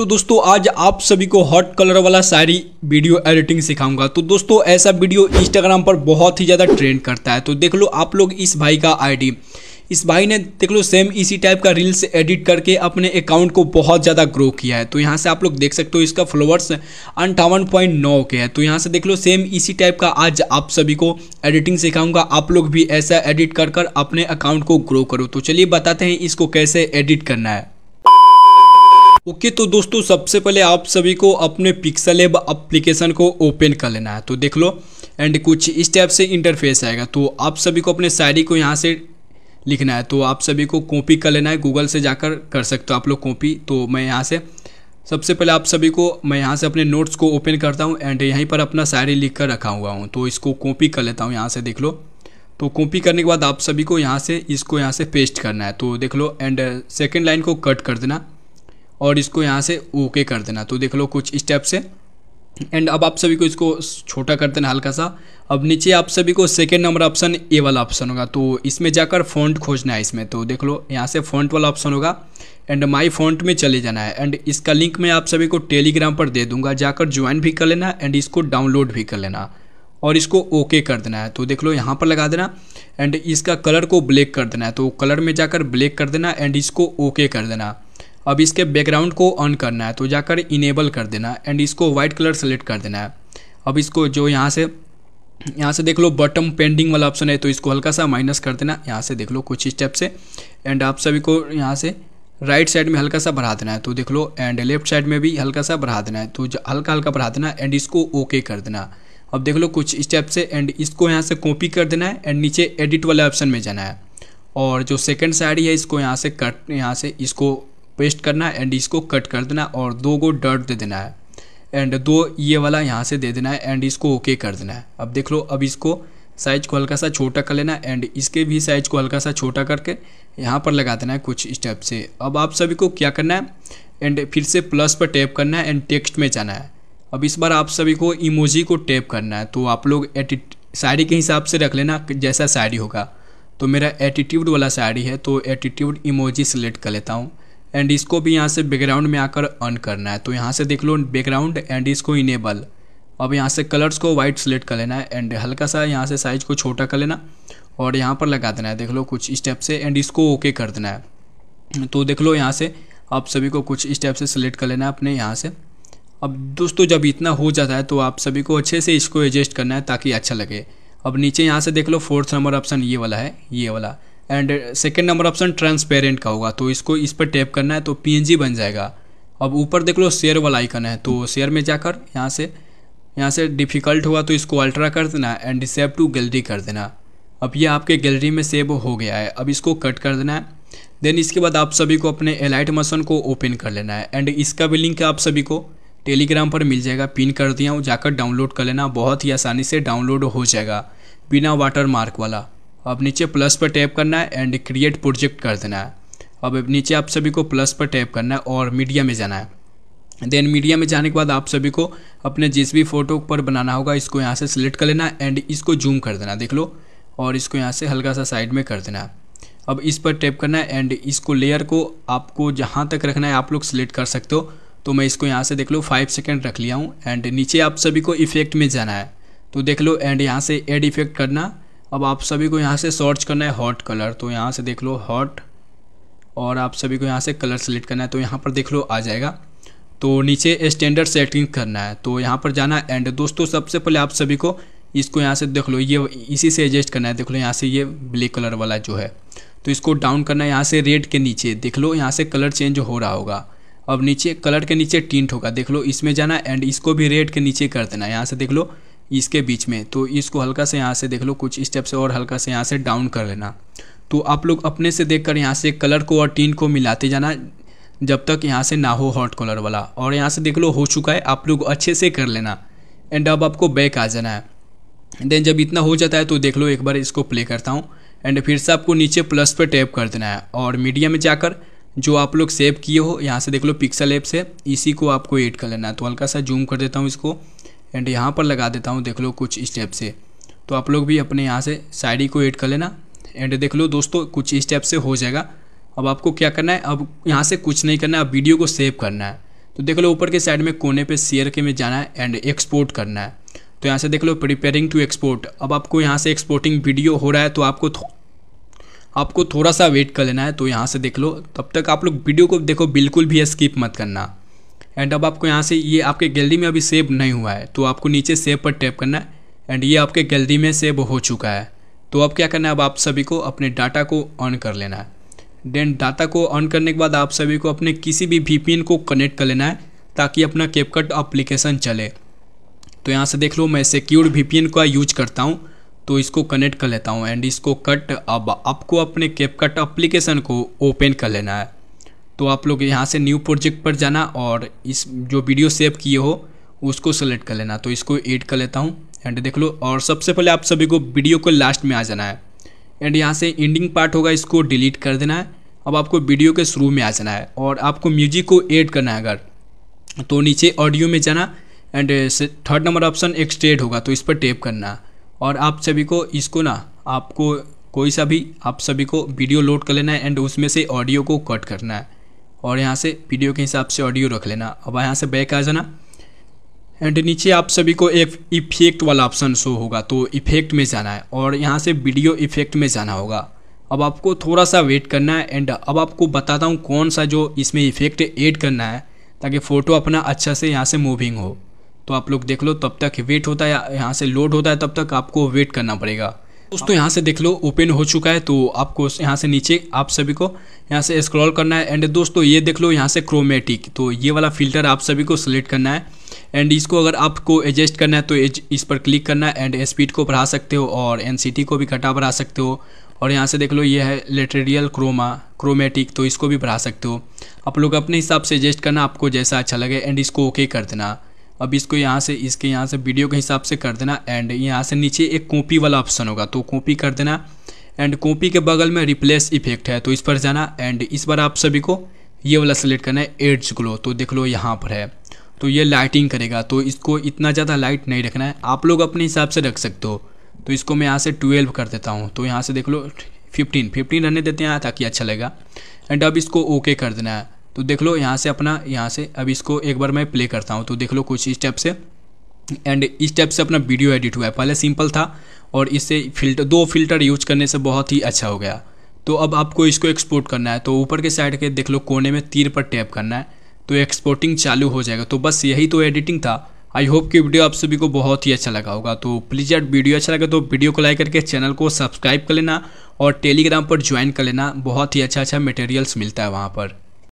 तो दोस्तों आज आप सभी को हॉट कलर वाला सारी वीडियो एडिटिंग सिखाऊंगा तो दोस्तों ऐसा वीडियो इंस्टाग्राम पर बहुत ही ज़्यादा ट्रेंड करता है तो देख लो आप लोग इस भाई का आईडी इस भाई ने देख लो सेम इसी टाइप का रील्स एडिट करके अपने अकाउंट को बहुत ज़्यादा ग्रो किया है तो यहाँ से आप लोग देख सकते हो इसका फॉलोअर्स अंठावन पॉइंट नौ के हैं तो यहाँ से देख लो सेम इसी टाइप का आज आप सभी को एडिटिंग सिखाऊंगा आप लोग भी ऐसा एडिट कर कर अपने अकाउंट को ग्रो करो तो चलिए बताते हैं इसको कैसे एडिट करना है ओके okay, तो दोस्तों सबसे पहले आप सभी को अपने पिक्सल एब अप्लीकेशन को ओपन कर लेना है तो देख लो एंड कुछ इस टाइप से इंटरफेस आएगा तो आप सभी को अपने शायरी को यहाँ से लिखना है तो आप सभी को कॉपी कर लेना है गूगल से जाकर कर सकते हो आप लोग कॉपी तो मैं यहाँ से सबसे पहले आप सभी को मैं यहाँ से अपने नोट्स को ओपन करता हूँ एंड यहीं पर अपना शायरी लिख कर रखा हुआ हूँ तो इसको कॉपी कर लेता हूँ यहाँ से देख लो तो कॉपी करने के बाद आप सभी को यहाँ से इसको यहाँ से पेस्ट करना है तो देख लो एंड सेकेंड लाइन को कट कर देना और इसको यहाँ से ओके कर देना तो देख लो कुछ स्टेप से एंड अब आप सभी को इसको छोटा कर देना हल्का सा अब नीचे आप सभी को सेकेंड नंबर ऑप्शन ए वाला ऑप्शन होगा तो इसमें जाकर फॉन्ट खोजना है इसमें तो देख लो यहाँ से फॉन्ट वाला ऑप्शन होगा एंड माई फॉन्ट में चले जाना है एंड इसका लिंक मैं आप सभी को टेलीग्राम पर दे दूंगा जाकर ज्वाइन भी कर लेना एंड इसको डाउनलोड भी कर लेना और इसको ओके कर देना है तो देख लो यहाँ पर लगा देना एंड इसका कलर को ब्लैक कर देना है तो कलर में जाकर ब्लैक कर देना एंड इसको ओके कर देना अब इसके बैकग्राउंड को ऑन करना है तो जाकर इनेबल कर देना एंड इसको वाइट कलर सेलेक्ट कर देना है अब इसको जो यहाँ से यहाँ से देख लो बटम पेंडिंग वाला ऑप्शन है तो इसको हल्का सा माइनस कर देना यहाँ से देख लो कुछ स्टेप से एंड आप सभी को यहाँ से राइट साइड में हल्का सा बढ़ा देना है तो देख लो एंड लेफ्ट साइड में भी हल्का सा बढ़ा देना है तो हल्का हल्का बढ़ा देना एंड इसको ओके कर देना अब देख लो कुछ स्टेप से एंड इसको यहाँ से कॉपी कर देना है एंड नीचे एडिट वाले ऑप्शन में जाना है और जो सेकंड साइड है इसको यहाँ से कट यहाँ से इसको पेस्ट करना है एंड इसको कट कर देना और दो गो डर्ट दे देना है एंड दो ये वाला यहाँ से दे देना है एंड इसको ओके कर देना है अब देख लो अब इसको साइज को हल्का सा छोटा कर लेना एंड इसके भी साइज को हल्का सा छोटा करके यहाँ पर लगा देना है कुछ स्टेप से अब आप सभी को क्या करना है एंड फिर से प्लस पर टैप करना है एंड टेक्स्ट में जाना है अब इस बार आप सभी को इमोजी को टैप करना है तो आप लोग एटी साड़ी के हिसाब से रख लेना जैसा साड़ी होगा तो मेरा एटीट्यूड वाला साड़ी है तो एटीट्यूड इमोजी सेलेक्ट कर लेता हूँ एंड इसको भी यहाँ से बैकग्राउंड में आकर ऑन करना है तो यहाँ से देख लो बैकग्राउंड एंड इसको इनेबल अब यहाँ से कलर्स को वाइट सेलेक्ट कर लेना है एंड हल्का सा यहाँ से साइज को छोटा कर लेना और यहाँ पर लगा देना है देख लो कुछ स्टेप से एंड इसको ओके कर देना है तो देख लो यहाँ से आप सभी को कुछ स्टेप से सिलेक्ट कर लेना है अपने यहाँ से अब दोस्तों जब इतना हो जाता है तो आप सभी को अच्छे से इसको एडजस्ट करना है ताकि अच्छा लगे अब नीचे यहाँ से देख लो फोर्थ नंबर ऑप्शन ये वाला है ये वाला and second number option transparent का होगा तो इसको इस पर टैप करना है तो पी बन जाएगा अब ऊपर देख लो शेयर वाला आइकन है तो शेयर में जाकर यहाँ से यहाँ से डिफ़िकल्ट हुआ तो इसको अल्ट्रा कर देना एंड सेव टू गैलरी कर देना अब ये आपके गैलरी में सेव हो गया है अब इसको कट कर देना है देन इसके बाद आप सभी को अपने एलाइट मसन को ओपन कर लेना है एंड इसका भी लिंक आप सभी को टेलीग्राम पर मिल जाएगा पिन कर दिया हूँ जाकर डाउनलोड कर लेना बहुत ही आसानी से डाउनलोड हो जाएगा बिना वाटर मार्क वाला अब नीचे प्लस पर टैप करना है एंड क्रिएट प्रोजेक्ट कर देना है अब नीचे आप सभी को प्लस पर टैप करना है और मीडिया में जाना है देन मीडिया में जाने के बाद आप सभी को अपने जिस भी फ़ोटो पर बनाना होगा इसको यहाँ से सिलेक्ट कर लेना एंड इसको जूम कर देना देख लो और इसको यहाँ से हल्का सा साइड में कर देना अब इस पर टैप करना है एंड इसको लेयर को आपको जहाँ तक रखना है आप लोग सिलेक्ट कर सकते हो तो मैं इसको यहाँ से देख लो फाइव सेकेंड रख लिया हूँ एंड नीचे आप सभी को इफेक्ट में जाना है तो देख लो एंड यहाँ से एड इफेक्ट करना अब आप सभी को यहाँ से सर्च करना है हॉट कलर तो यहाँ से देख लो हॉट और आप सभी को यहाँ से कलर सेलेक्ट करना है तो यहाँ पर देख लो आ जाएगा तो नीचे स्टैंडर्ड सेटिंग करना है तो यहाँ पर जाना एंड दोस्तों सबसे पहले आप सभी को इसको यहाँ से देख लो ये इसी से एडजस्ट करना है देख लो यहाँ से ये ब्लैक कलर वाला जो है तो इसको डाउन करना है यहाँ से रेड के नीचे देख लो यहाँ से कलर चेंज हो रहा होगा अब नीचे कलर के नीचे टिंट होगा देख लो इसमें जाना एंड इसको भी रेड के नीचे कर देना यहाँ से देख लो इसके बीच में तो इसको हल्का से यहाँ से देख लो कुछ स्टेप से और हल्का से यहाँ से डाउन कर लेना तो आप लोग अपने से देख कर यहाँ से कलर को और टीन को मिलाते जाना जब तक यहाँ से ना हो हॉट कलर वाला और यहाँ से देख लो हो चुका है आप लोग अच्छे से कर लेना एंड अब आपको बैक आ जाना है देन जब इतना हो जाता है तो देख लो एक बार इसको प्ले करता हूँ एंड फिर से आपको नीचे प्लस पर टैप कर देना है और मीडिया में जाकर जो आप लोग सेव किए हो यहाँ से देख लो पिक्सल ऐप से इसी को आपको एड कर लेना है तो हल्का सा जूम कर देता हूँ इसको एंड यहाँ पर लगा देता हूँ देख लो कुछ स्टेप से तो आप लोग भी अपने यहाँ से साइडी को एड कर लेना एंड देख लो दोस्तों कुछ स्टेप से हो जाएगा अब आपको क्या करना है अब यहाँ से कुछ नहीं करना है अब वीडियो को सेव करना है तो देख लो ऊपर के साइड में कोने पे शेयर के में जाना है एंड एक्सपोर्ट करना है तो यहाँ से देख लो प्रिपेयरिंग टू एक्सपोर्ट अब आपको यहाँ से एक्सपोर्टिंग वीडियो हो रहा है तो आपको आपको थोड़ा सा वेट कर लेना है तो यहाँ से देख लो तब तक आप लोग वीडियो को देखो बिल्कुल भी स्किप मत करना एंड अब आपको यहाँ से ये आपके गैलरी में अभी सेव नहीं हुआ है तो आपको नीचे सेव पर टैप करना है एंड ये आपके गैलरी में सेव हो चुका है तो अब क्या करना है अब आप सभी को अपने डाटा को ऑन कर लेना है देन डाटा को ऑन करने के बाद आप सभी को अपने किसी भी वी को कनेक्ट कर लेना है ताकि अपना केपकट अप्लीकेशन चले तो यहाँ से देख लो मैं सिक्योर वी का यूज करता हूँ तो इसको कनेक्ट कर लेता हूँ एंड इसको कट अब आपको अपने कैपकट अप्लीकेशन को ओपन कर लेना है तो आप लोग यहाँ से न्यू प्रोजेक्ट पर जाना और इस जो वीडियो सेव किए हो उसको सेलेक्ट कर लेना तो इसको एड कर लेता हूँ एंड देख लो और सबसे पहले आप सभी को वीडियो को लास्ट में आ जाना है एंड यहाँ से एंडिंग पार्ट होगा इसको डिलीट कर देना है अब आपको वीडियो के शुरू में आ जाना है और आपको म्यूजिक को ऐड करना है अगर तो नीचे ऑडियो में जाना and third number option extended होगा तो इस पर टेप करना और आप सभी को इसको ना आपको कोई सा भी आप सभी को वीडियो लोड कर लेना है एंड उसमें से ऑडियो को कट करना है और यहाँ से वीडियो के हिसाब से ऑडियो रख लेना अब यहाँ से बैक आ जाना एंड नीचे आप सभी को एक इफेक्ट वाला ऑप्शन शो होगा तो इफेक्ट में जाना है और यहाँ से वीडियो इफेक्ट में जाना होगा अब आपको थोड़ा सा वेट करना है एंड अब आपको बताता हूँ कौन सा जो इसमें इफेक्ट ऐड करना है ताकि फ़ोटो अपना अच्छा से यहाँ से मूविंग हो तो आप लोग देख लो तब तक वेट होता है यहाँ से लोड होता है तब तक आपको वेट करना पड़ेगा दोस्तों यहाँ से देख लो ओपन हो चुका है तो आपको यहाँ से नीचे आप सभी को यहाँ से स्क्रॉल करना है एंड दोस्तों ये देख लो यहाँ से क्रोमेटिक तो ये वाला फिल्टर आप सभी को सिलेक्ट करना है एंड इसको अगर आपको एडजस्ट करना है तो इस पर क्लिक करना है एंड स्पीड को बढ़ा सकते हो और एन को भी घटा बढ़ा सकते हो और यहाँ से देख लो ये है लेटेरियल क्रोमा क्रोमेटिक तो इसको भी बढ़ा सकते हो आप लोग अपने हिसाब से एडजस्ट करना आपको जैसा अच्छा लगे एंड इसको ओके कर देना अब इसको यहाँ से इसके यहाँ से वीडियो के हिसाब से कर देना एंड यहाँ से नीचे एक कॉपी वाला ऑप्शन होगा तो कॉपी कर देना एंड कॉपी के बगल में रिप्लेस इफेक्ट है तो इस पर जाना एंड इस बार आप सभी को ये वाला सेलेक्ट करना है एड्स ग्लो तो देख लो यहाँ पर है तो ये लाइटिंग करेगा तो इसको इतना ज़्यादा लाइट नहीं रखना है आप लोग अपने हिसाब से रख सकते हो तो इसको मैं यहाँ से ट्वेल्व कर देता हूँ तो यहाँ से देख लो फिफ्टीन फिफ्टीन रहने देते हैं ताकि अच्छा लगेगा एंड अब इसको ओके कर देना है तो देख लो यहाँ से अपना यहाँ से अब इसको एक बार मैं प्ले करता हूँ तो देख लो कुछ स्टेप से एंड इस टाइप से अपना वीडियो एडिट हुआ है पहले सिंपल था और इससे फिल्टर दो फिल्टर यूज करने से बहुत ही अच्छा हो गया तो अब आपको इसको एक्सपोर्ट करना है तो ऊपर के साइड के देख लो कोने में तीर पर टैप करना है तो एक्सपोर्टिंग चालू हो जाएगा तो बस यही तो एडिटिंग था आई होप कि वीडियो आप सभी को बहुत ही अच्छा लगा होगा तो प्लीज़ यार वीडियो अच्छा लगा तो वीडियो को लाइक करके चैनल को सब्सक्राइब कर लेना और टेलीग्राम पर ज्वाइन कर लेना बहुत ही अच्छा अच्छा मटेरियल्स मिलता है वहाँ पर